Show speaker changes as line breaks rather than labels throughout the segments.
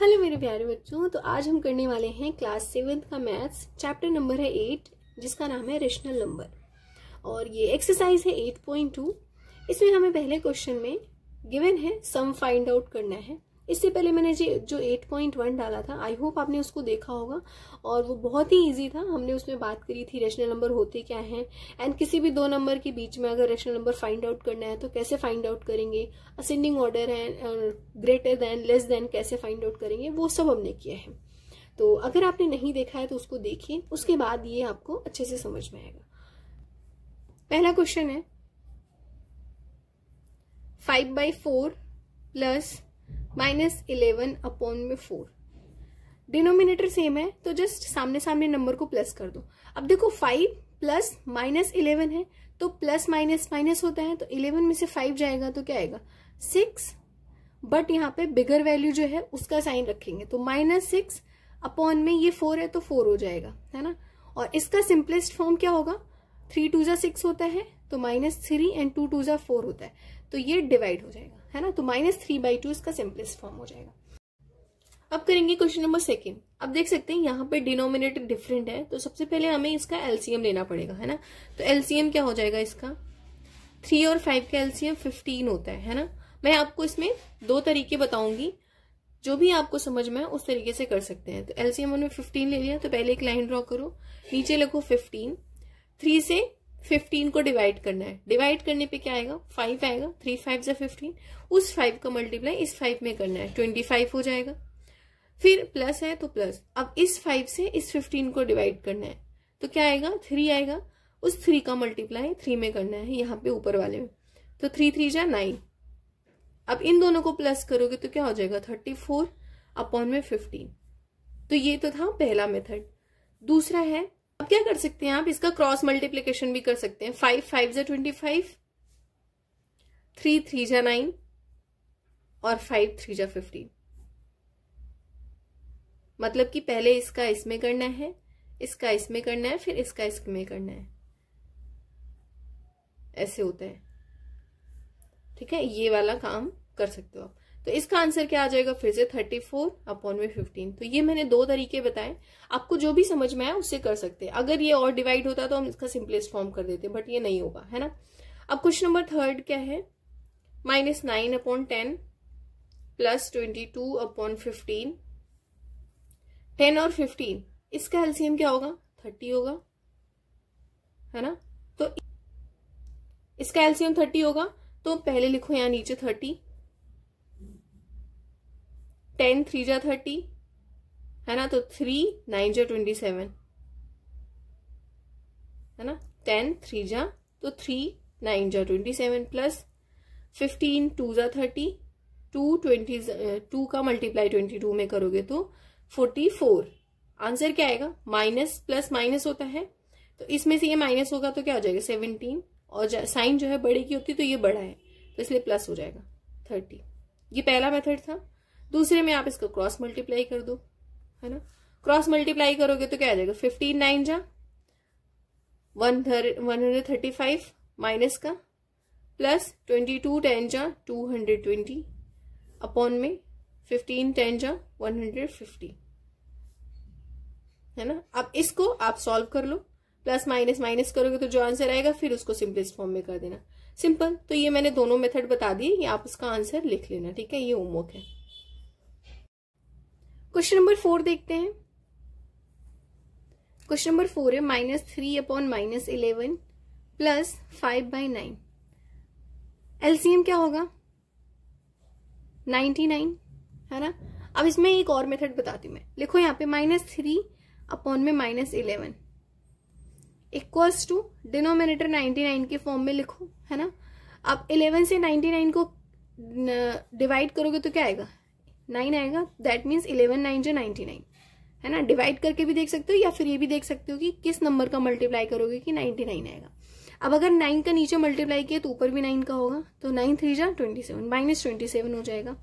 hello मेरे प्यारे बच्चों तो आज हम करने वाले हैं क्लास सेवेंथ का मैथ्स चैप्टर नंबर है एट जिसका नाम है रेशनल नंबर और ये एक्सरसाइज है एट पॉइंट टू इसमें हमें पहले क्वेश्चन में गिवन है सम फाइंड आउट करना है इससे पहले मैंने जी जो 8.1 डाला था आई होप आपने उसको देखा होगा और वो बहुत ही इजी था हमने उसमें बात करी थी रेशनल नंबर होते क्या हैं एंड किसी भी दो नंबर के बीच में अगर रेशनल नंबर फाइंड आउट करना है तो कैसे फाइंड आउट करेंगे असेंडिंग ऑर्डर है ग्रेटर देन लेस देन कैसे फाइंड आउट करेंगे वो सब हमने किया है तो अगर आपने नहीं देखा है तो उसको देखिए उसके बाद ये आपको अच्छे से समझ में आएगा पहला क्वेश्चन है five by four plus minus eleven upon में फोर डिनोमिनेटर सेम है तो जस्ट सामने सामने नंबर को प्लस कर दो अब देखो फाइव प्लस माइनस इलेवन है तो प्लस माइनस माइनस होता है तो इलेवन में से फाइव जाएगा तो क्या आएगा सिक्स बट यहाँ पे बिगर वैल्यू जो है उसका साइन रखेंगे तो माइनस सिक्स अपॉन में ये फोर है तो फोर हो जाएगा है ना और इसका सिंपलेस्ट फॉर्म क्या होगा थ्री टू जा सिक्स होता है तो minus three and two two जा फोर होता है तो ये डिवाइड हो जाएगा है ना तो माइनस थ्री बाई टू इसका सिंपलेस्ट फॉर्म हो जाएगा अब करेंगे क्वेश्चन नंबर सेकेंड अब देख सकते हैं यहाँ पे डिनोमिनेटर डिफरेंट है तो सबसे पहले हमें इसका एलसीएम लेना पड़ेगा है ना तो एलसीएम क्या हो जाएगा इसका थ्री और फाइव का एलसीएम फिफ्टीन होता है है ना मैं आपको इसमें दो तरीके बताऊंगी जो भी आपको समझ में उस तरीके से कर सकते हैं तो एलसीएम हमने फिफ्टीन ले लिया तो पहले एक लाइन ड्रॉ करो नीचे लिखो फिफ्टीन थ्री से फिफ्टीन को डिवाइड करना है डिवाइड करने पे क्या आएगा फाइव आएगा थ्री फाइव या फिफ्टीन उस फाइव का मल्टीप्लाई इस फाइव में करना है ट्वेंटी फाइव हो जाएगा फिर प्लस है तो प्लस अब इस फाइव से इस फिफ्टीन को डिवाइड करना है तो क्या आएगा थ्री आएगा उस थ्री का मल्टीप्लाई थ्री में करना है यहाँ पे ऊपर वाले में तो थ्री थ्री जा नाइन अब इन दोनों को प्लस करोगे तो क्या हो जाएगा थर्टी फोर अपॉन में फिफ्टीन तो ये तो था पहला मेथड दूसरा है अब क्या कर सकते हैं आप इसका क्रॉस मल्टीप्लीकेशन भी कर सकते हैं फाइव फाइव जा ट्वेंटी फाइव थ्री थ्री जा नाइन और फाइव थ्री जा फिफ्टीन मतलब कि पहले इसका इसमें करना है इसका इसमें करना है फिर इसका इसमें करना है ऐसे होता है ठीक है ये वाला काम कर सकते हो आप तो इसका आंसर क्या आ जाएगा फिर से थर्टी फोर अपॉन में फिफ्टीन तो ये मैंने दो तरीके बताए आपको जो भी समझ में आया उससे कर सकते हैं अगर ये और डिवाइड होता तो हम इसका सिंपलेस्ट फॉर्म कर देते बट ये नहीं होगा है ना अब क्वेश्चन नंबर थर्ड क्या है minus nine upon ten plus twenty two upon fifteen ten और फिफ्टीन इसका एल्सियम क्या होगा थर्टी होगा है ना तो इसका एल्सियम थर्टी होगा तो पहले लिखो यहां नीचे थर्टी टेन थ्री जा थर्टी है ना तो थ्री नाइन जा ट्वेंटी सेवन है ना टेन थ्री जा तो थ्री नाइन जा twenty seven plus fifteen two जा थर्टी टू ट्वेंटी टू का मल्टीप्लाई ट्वेंटी टू में करोगे तो फोर्टी फोर आंसर क्या आएगा माइनस प्लस माइनस होता है तो इसमें से ये माइनस होगा तो क्या हो जाएगा सेवनटीन और साइन जो है बड़े की होती तो ये बड़ा है तो इसलिए प्लस हो जाएगा थर्टी ये पहला मेथड था दूसरे में आप इसको क्रॉस मल्टीप्लाई कर दो है ना क्रॉस मल्टीप्लाई करोगे तो क्या आ जाएगा फिफ्टीन नाइन जा one hundred thirty five minus का प्लस ट्वेंटी टू टेन जा टू हंड्रेड ट्वेंटी अपॉन में फिफ्टीन टेन जा वन हंड्रेड फिफ्टी है ना अब इसको आप सॉल्व कर लो प्लस माइनस माइनस करोगे तो जो आंसर आएगा फिर उसको सिंपलेस्ट फॉर्म में कर देना सिंपल तो ये मैंने दोनों मेथड बता दिए ये आप उसका आंसर लिख लेना ठीक है ये होमवर्क है क्वेश्चन नंबर फोर देखते हैं क्वेश्चन नंबर फोर है minus three upon minus eleven plus five by nine LCM क्या होगा नाइन्टी नाइन है ना अब इसमें एक और मेथड बताती हूं मैं लिखो यहां पे माइनस थ्री अपॉन में minus eleven equals to denominator ninety nine के फॉर्म में लिखो है ना अब इलेवन से नाइन्टी नाइन को डिवाइड करोगे तो क्या आएगा नाइन आएगा दैट मीन्स इलेवन नाइन जो नाइन्टी नाइन है ना डिवाइड करके भी देख सकते हो या फिर ये भी देख सकते हो कि किस नंबर का मल्टीप्लाई करोगे कि नाइन्टी नाइन आएगा अब अगर नाइन का नीचे मल्टीप्लाई किया तो ऊपर भी नाइन का होगा तो नाइन थ्री जा twenty seven minus twenty seven हो जाएगा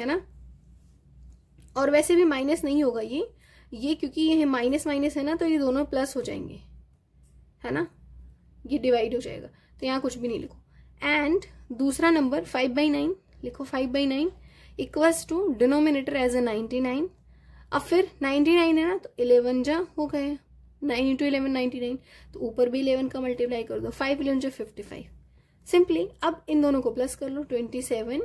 है ना और वैसे भी माइनस नहीं होगा ये ये क्योंकि ये माइनस माइनस है ना तो ये दोनों प्लस हो जाएंगे है ना ये डिवाइड हो जाएगा तो यहाँ कुछ भी नहीं लिखो एंड दूसरा नंबर फाइव बाई नाइन लिखो five by nine equals to denominator as a ninety nine अब फिर नाइन्टी नाइन है ना तो इलेवन जा हो गए nine into eleven ninety nine तो ऊपर भी इलेवन का मल्टीप्लाई कर दो फाइव इलेवन जो फिफ्टी फाइव सिंपली अब इन दोनों को प्लस कर लो ट्वेंटी सेवन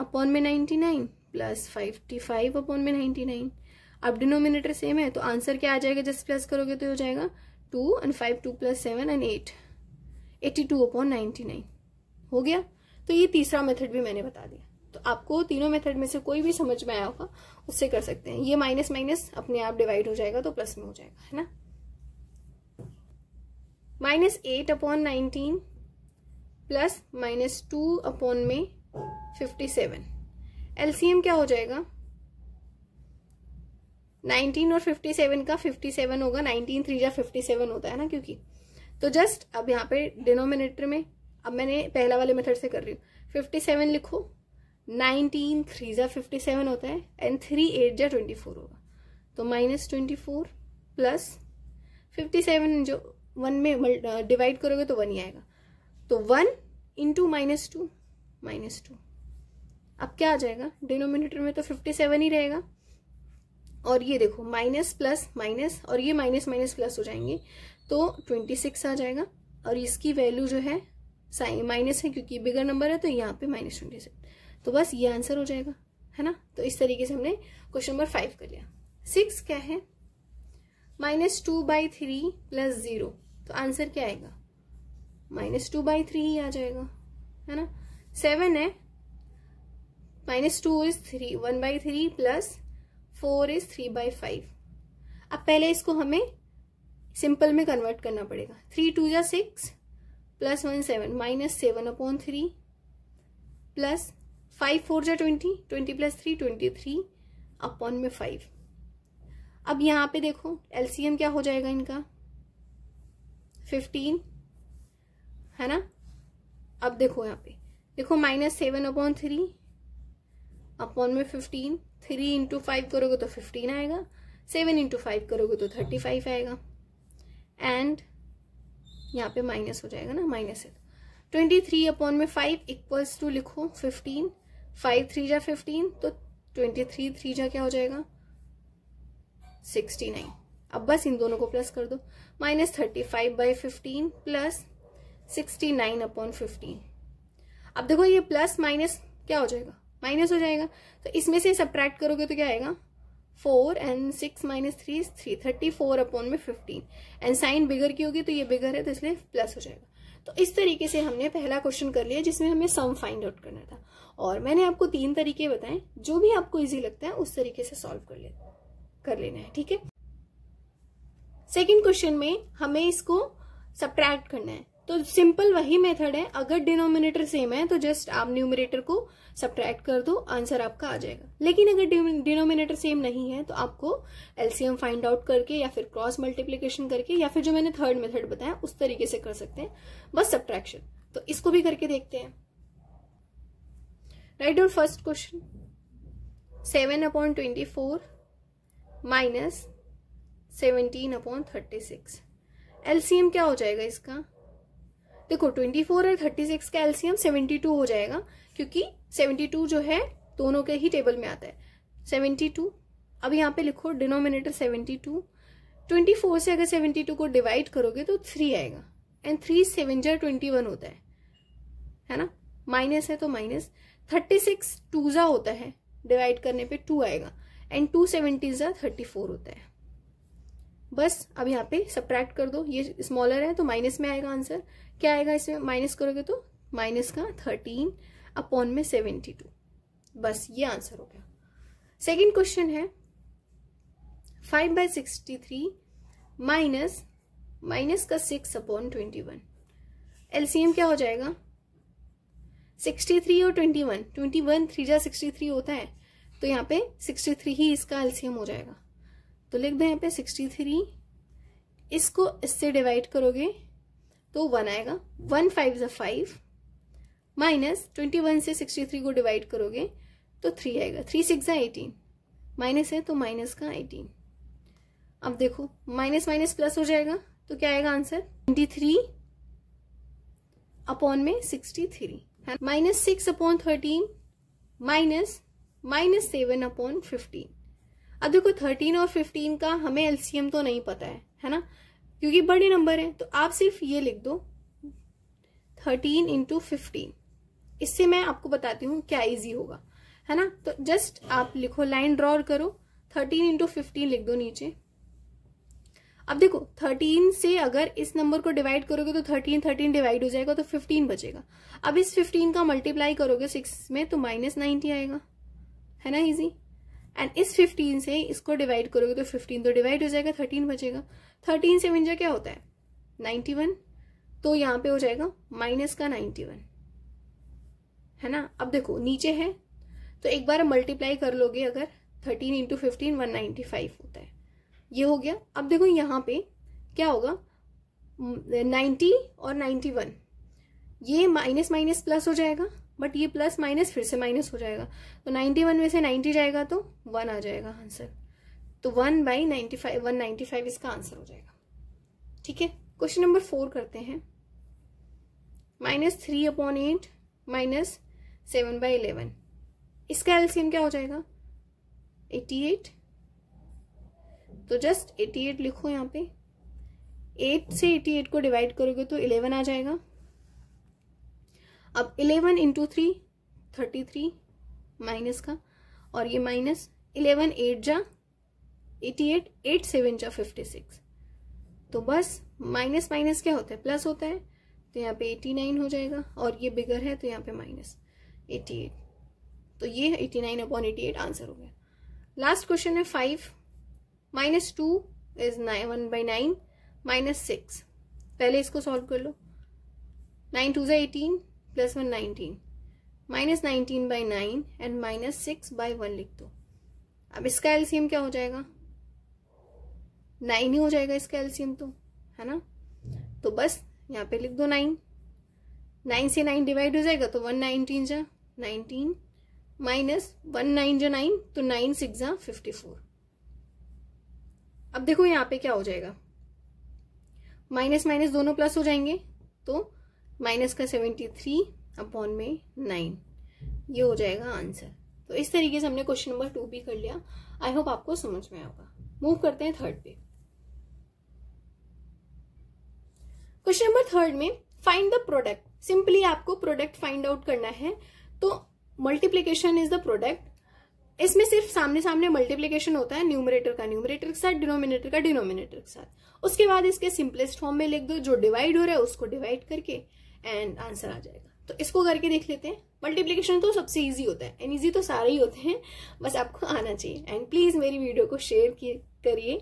अपॉन में ninety nine plus fifty five upon में नाइन्टी नाइन अब डिनोमिनेटर सेम है तो आंसर क्या आ जाएगा जैसे प्लस करोगे तो हो जाएगा two and five two plus seven and eight eighty two upon ninety nine हो गया तो ये तीसरा मेथड भी मैंने बता दिया तो आपको तीनों मेथड में से कोई भी समझ में आया होगा उससे कर सकते हैं ये माइनस माइनस अपने आप डिवाइड हो जाएगा तो प्लस में हो जाएगा है ना minus eight upon nineteen plus minus two upon में फिफ्टी सेवन एलसीएम क्या हो जाएगा नाइनटीन और फिफ्टी सेवन का फिफ्टी सेवन होगा नाइनटीन थ्री या फिफ्टी सेवन होता है ना क्योंकि तो जस्ट अब यहाँ पे डिनोमिनेटर में अब मैंने पहला वाले मेथड से कर रही हूँ सेवन लिखो नाइनटीन थ्री ज़ा फिफ्टी सेवन होता है एंड थ्री एट ज़ा ट्वेंटी फोर होगा तो minus twenty four plus fifty seven जो वन में डिवाइड करोगे तो वन ही आएगा तो one into minus two minus two अब क्या आ जाएगा डिनोमिनेटर में तो फिफ्टी सेवन ही रहेगा और ये देखो माइनस प्लस माइनस और ये माइनस माइनस प्लस हो जाएंगे तो ट्वेंटी सिक्स आ जाएगा और इसकी वैल्यू जो है माइनस है क्योंकि बिगर नंबर है तो यहाँ पे माइनस ट्वेंटी सिक्स तो बस ये आंसर हो जाएगा है ना तो इस तरीके से हमने क्वेश्चन नंबर फाइव कर लिया सिक्स क्या है minus two by three plus zero तो आंसर क्या आएगा माइनस टू बाई थ्री ही आ जाएगा है ना सेवन है minus two is three one by three plus four is three by five अब पहले इसको हमें सिंपल में कन्वर्ट करना पड़ेगा थ्री टू या six plus one seven minus seven upon three plus five four जो twenty twenty plus three twenty three upon में फाइव अब यहाँ पे देखो एलसीएम क्या हो जाएगा इनका फिफ्टीन है ना अब देखो यहाँ पे देखो minus seven upon three upon में फिफ्टीन थ्री इंटू फाइव करोगे तो फिफ्टीन आएगा सेवन इंटू फाइव करोगे तो थर्टी फाइव आएगा एंड यहाँ पे माइनस हो जाएगा ना माइनस है ट्वेंटी थ्री अपॉन में फाइव इक्वल्स टू लिखो फिफ्टीन फाइव थ्री जा फिफ्टीन तो ट्वेंटी थ्री थ्री जा क्या हो जाएगा सिक्सटी नाइन अब बस इन दोनों को प्लस कर दो minus thirty five by fifteen plus sixty nine upon fifteen अब देखो ये प्लस माइनस क्या हो जाएगा माइनस हो जाएगा तो इसमें से सब्ट्रैक्ट करोगे तो क्या आएगा four and six minus three three thirty four upon में फिफ्टीन एंड साइन बिगर की होगी तो ये बिगर है तो इसलिए प्लस हो जाएगा तो इस तरीके से हमने पहला क्वेश्चन कर लिया जिसमें हमें सम फाइंड आउट करना था और मैंने आपको तीन तरीके बताए जो भी आपको इजी लगता है उस तरीके से सॉल्व कर ले कर लेना है ठीक है सेकेंड क्वेश्चन में हमें इसको सब्ट्रैक्ट करना है तो सिंपल वही मेथड है अगर डिनोमिनेटर सेम है तो जस्ट आप न्यूमिनेटर को सब्ट्रैक्ट कर दो आंसर आपका आ जाएगा लेकिन अगर डिनोमिनेटर सेम नहीं है तो आपको एलसीएम फाइंड आउट करके या फिर क्रॉस मल्टीप्लीकेशन करके या फिर जो मैंने थर्ड मेथड बताया उस तरीके से कर सकते हैं बस सब्ट्रैक्शन तो इसको भी करके देखते हैं राइट और first question seven upon twenty four minus seventeen upon thirty six LCM क्या हो जाएगा इसका देखो 24 और 36 का एल्सियम 72 हो जाएगा क्योंकि 72 जो है दोनों के ही टेबल में आता है 72 अब यहाँ पे लिखो डिनोमिनेटर 72 24 से अगर 72 को डिवाइड करोगे तो थ्री आएगा एंड थ्री सेवेंजर ट्वेंटी वन होता है है ना माइनस है तो माइनस थर्टी सिक्स जा होता है डिवाइड करने पे टू आएगा एंड टू सेवेंटीजा थर्टी फोर होता है बस अब यहाँ पे सब्ट्रैक्ट कर दो ये स्मॉलर है तो माइनस में आएगा आंसर क्या आएगा इसमें माइनस करोगे तो माइनस का थर्टीन अपॉन में सेवेंटी टू बस ये आंसर हो गया सेकेंड क्वेश्चन है five by sixty three minus minus का six upon twenty one LCM क्या हो जाएगा सिक्सटी थ्री और twenty one twenty one three जा सिक्सटी थ्री होता है तो यहाँ पे सिक्सटी थ्री ही इसका एलसीएम हो जाएगा तो लिख दें यहाँ पे सिक्सटी थ्री इसको इससे डिवाइड करोगे तो वन आएगा वन फाइव ज फाइव माइनस ट्वेंटी वन से सिक्सटी थ्री को डिवाइड करोगे तो थ्री आएगा थ्री सिक्स ज़ा एटीन माइनस है तो माइनस का एटीन अब देखो माइनस माइनस प्लस हो जाएगा तो क्या आएगा आंसर ट्वेंटी थ्री अपॉन में sixty three minus six upon thirteen minus minus seven upon fifteen अब देखो थर्टीन और फिफ्टीन का हमें एलसीएम तो नहीं पता है है ना क्योंकि बड़े नंबर हैं तो आप सिर्फ ये लिख दो थर्टीन इंटू फिफ्टीन इससे मैं आपको बताती हूँ क्या इजी होगा है ना तो जस्ट आप लिखो लाइन ड्रॉ करो थर्टीन इंटू फिफ्टीन लिख दो नीचे अब देखो थर्टीन से अगर इस नंबर को डिवाइड करोगे तो थर्टीन थर्टीन डिवाइड हो जाएगा तो फिफ्टीन बचेगा अब इस फिफ्टीन का मल्टीप्लाई करोगे सिक्स में तो माइनस नाइन्टी आएगा है ना इजी एंड इस फिफ्टीन से इसको डिवाइड करोगे तो फिफ्टीन तो डिवाइड हो जाएगा थर्टीन बचेगा थर्टीन से मिंजा क्या होता है नाइन्टी वन तो यहाँ पे हो जाएगा माइनस का नाइन्टी वन है ना अब देखो नीचे है तो एक बार मल्टीप्लाई कर लोगे अगर thirteen into fifteen one ninety five होता है ये हो गया अब देखो यहाँ पे क्या होगा नाइन्टी mm, और नाइन्टी वन ये माइनस माइनस प्लस हो जाएगा बट ये प्लस माइनस फिर से माइनस हो जाएगा तो नाइन्टी वन में से नाइन्टी जाएगा तो वन आ जाएगा आंसर तो one by ninety five one ninety five इसका आंसर हो जाएगा ठीक है क्वेश्चन नंबर फोर करते हैं minus three upon eight minus seven by eleven इसका एलसीएम क्या हो जाएगा एटी एट तो जस्ट एटी एट लिखो यहाँ पे एट से एटी एट को डिवाइड करोगे तो इलेवन आ जाएगा अब eleven into three thirty three minus का और ये माइनस इलेवन एट जा एटी एट एट सेवन जा फिफ्टी सिक्स तो बस माइनस माइनस क्या होता है प्लस होता है तो यहाँ पे एटी नाइन हो जाएगा और ये बिगर है तो यहाँ पे माइनस एटी एट तो ये eighty nine upon eighty eight answer हो गया लास्ट क्वेश्चन है five minus two is nine one by nine minus six पहले इसको सॉल्व कर लो नाइन टू जै eighteen plus one nineteen minus nineteen by nine and minus six by one लिख दो अब इसका एलसीएम क्या हो जाएगा नाइन ही हो जाएगा इसका एलसीएम तो है ना तो बस यहाँ पे लिख दो नाइन नाइन से नाइन डिवाइड हो जाएगा तो वन नाइनटीन जा नाइनटीन माइनस वन नाइन जो नाइन तो नाइन सिक्स जा फिफ्टी फोर अब देखो यहाँ पे क्या हो जाएगा माइनस माइनस दोनों प्लस हो जाएंगे तो माइनस का सेवेंटी थ्री अपॉन में नाइन ये हो जाएगा आंसर तो इस तरीके से हमने क्वेश्चन नंबर टू भी कर लिया आई होप आपको समझ में आएगा मूव करते हैं थर्ड पे क्वेश्चन नंबर थर्ड में फाइंड द प्रोडक्ट सिंपली आपको प्रोडक्ट फाइंड आउट करना है तो मल्टीप्लीकेशन इज द प्रोडक्ट इसमें सिर्फ सामने सामने मल्टीप्लीकेशन होता है न्यूमरेटर का न्यूमरेटर के साथ डिनोमिनेटर का डिनोमिनेटर के साथ उसके बाद इसके सिंपलेस्ट फॉर्म में लिख दो जो डिवाइड हो रहा है उसको डिवाइड करके एंड आंसर आ जाएगा तो इसको करके देख लेते हैं मल्टीप्लीकेशन तो सबसे ईजी होता है एंड ईजी तो सारे ही होते हैं बस आपको आना चाहिए एंड प्लीज़ मेरी वीडियो को शेयर करिए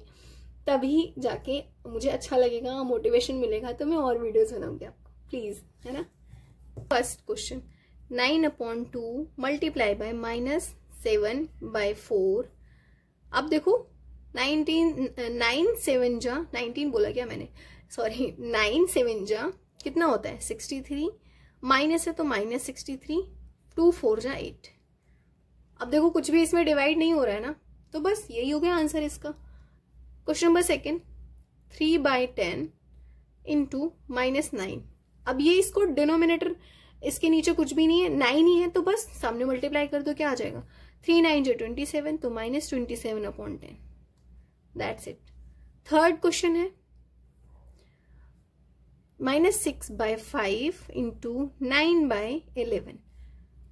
तभी जाके मुझे अच्छा लगेगा मोटिवेशन मिलेगा तो मैं और वीडियोस बनाऊंगी आपको प्लीज़ है ना first question nine upon two multiply by minus seven by four अब देखो नाइनटीन नाइन सेवन जा नाइनटीन बोला क्या मैंने सॉरी नाइन सेवन जा कितना होता है सिक्सटी थ्री माइनस है तो minus sixty three two four जा एट अब देखो कुछ भी इसमें डिवाइड नहीं हो रहा है ना तो बस यही हो गया आंसर इसका question number second three by ten into minus nine अब ये इसको डिनोमिनेटर इसके नीचे कुछ भी नहीं है नाइन ही है तो बस सामने मल्टीप्लाई कर दो क्या आ जाएगा थ्री नाइन जो ट्वेंटी सेवन तो minus twenty seven upon ten that's it third question है minus six by five into nine by eleven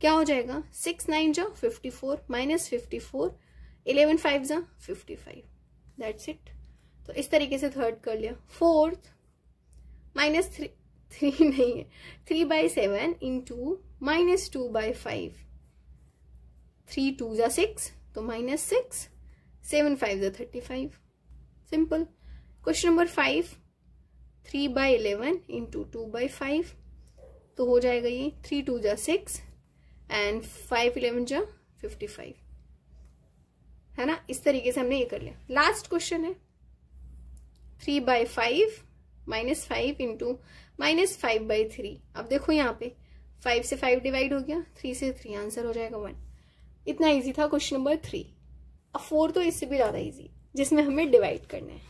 क्या हो जाएगा सिक्स नाइन जा fifty four minus fifty four eleven five जा फिफ्टी फाइव दैट्स इट तो इस तरीके से थर्ड कर लिया फोर्थ माइनस थ्री थ्री नहीं है three by seven into minus two by five three two ज़ा सिक्स तो माइनस सिक्स सेवन फाइव ज़ा thirty five simple question number five three by eleven into two by five तो हो जाएगा ये three two जा सिक्स एंड फाइव इलेवन जा fifty five है ना इस तरीके से हमने ये कर लिया लास्ट क्वेश्चन है three by five minus five into minus five by three अब देखो यहाँ पे फाइव से फाइव डिवाइड हो गया थ्री से थ्री आंसर हो जाएगा वन इतना इजी था क्वेश्चन नंबर थ्री अब फोर तो इससे भी ज़्यादा इजी जिसमें हमें डिवाइड करना है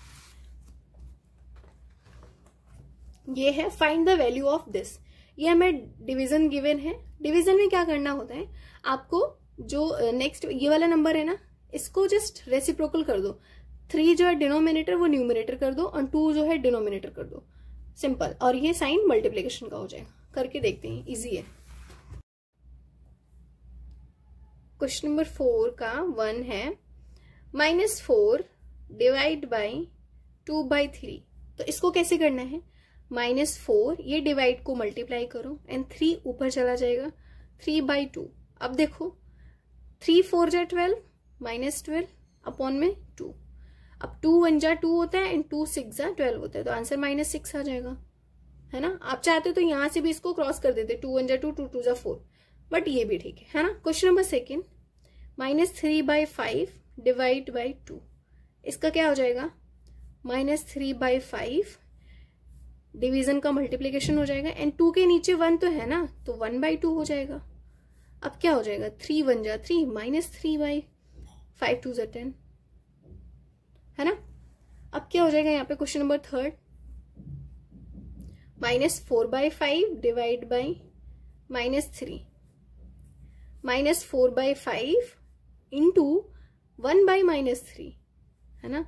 ये है find the value of this ये हमें डिवीजन गिवन है डिवीजन में क्या करना होता है आपको जो नेक्स्ट uh, ये वाला नंबर है ना इसको जस्ट रेसिप्रोकल कर दो थ्री जो है डिनोमिनेटर वो न्यूमिनेटर कर दो और टू जो है डिनोमिनेटर कर दो सिंपल और ये साइन मल्टीप्लीकेशन का हो जाएगा करके देखते हैं इजी है क्वेश्चन नंबर फोर का वन है minus four divide by two by three तो इसको कैसे करना है माइनस फोर ये डिवाइड को मल्टीप्लाई करो एंड थ्री ऊपर चला जाएगा थ्री बाई टू अब देखो थ्री फोर जा ट्वेल्व माइनस ट्वेल्व अपॉन में टू अब टू वन जा टू होता है एंड टू सिक्स जा ट्वेल्व होता है तो आंसर माइनस सिक्स आ जाएगा है ना आप चाहते हो तो यहाँ से भी इसको क्रॉस कर देते टू वन जा टू टू टू जा फोर बट ये भी ठीक है है ना question number second minus three by five divide by two इसका क्या हो जाएगा minus three by five division का मल्टीप्लीकेशन हो जाएगा एंड टू के नीचे वन तो है ना तो वन बाई टू हो जाएगा अब क्या हो जाएगा थ्री वन जा three minus three by five two जो टेन है ना अब क्या हो जाएगा यहाँ पे question number third minus four by five divide by minus three minus four by five into one by minus three है ना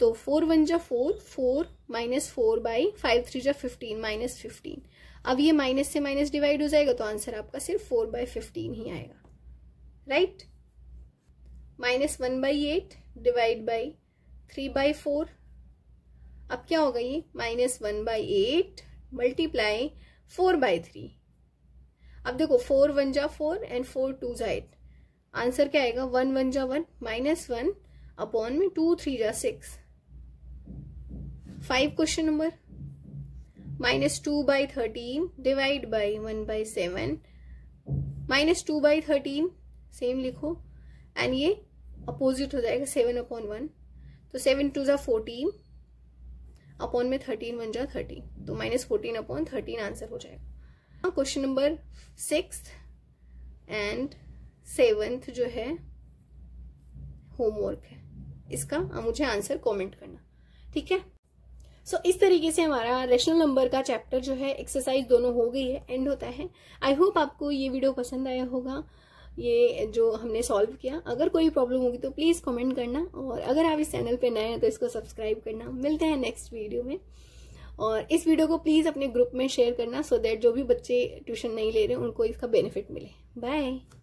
तो फोर वन जा four four minus four by five three जो फिफ्टीन माइनस फिफ्टीन अब ये minus से minus divide हो जाएगा तो आंसर आपका सिर्फ फोर बाई फिफ्टीन ही आएगा right minus one by eight divide by three by four अब क्या होगा ये minus one by eight multiply four by three अब देखो फोर वन जा फोर एंड फोर टू जा एट आंसर क्या आएगा वन वन जा वन माइनस वन अपॉन में टू थ्री जा six five question number minus two by thirteen divide by one by seven minus two by thirteen same लिखो and ये opposite हो जाएगा सेवन अपॉन वन तो seven two ज़ा fourteen upon में thirteen one जा thirteen तो minus fourteen upon thirteen answer हो जाएगा question number six and seventh जो है होमवर्क है इसका मुझे आंसर कमेंट करना ठीक है सो so, इस तरीके से हमारा रेशनल नंबर का चैप्टर जो है एक्सरसाइज दोनों हो गई है एंड होता है आई होप आपको ये वीडियो पसंद आया होगा ये जो हमने सॉल्व किया अगर कोई प्रॉब्लम होगी तो प्लीज़ कमेंट करना और अगर आप इस चैनल पे नए हैं तो इसको सब्सक्राइब करना मिलते हैं नेक्स्ट वीडियो में और इस वीडियो को प्लीज़ अपने ग्रुप में शेयर करना सो so दैट जो भी बच्चे ट्यूशन नहीं ले रहे उनको इसका बेनिफिट मिले बाय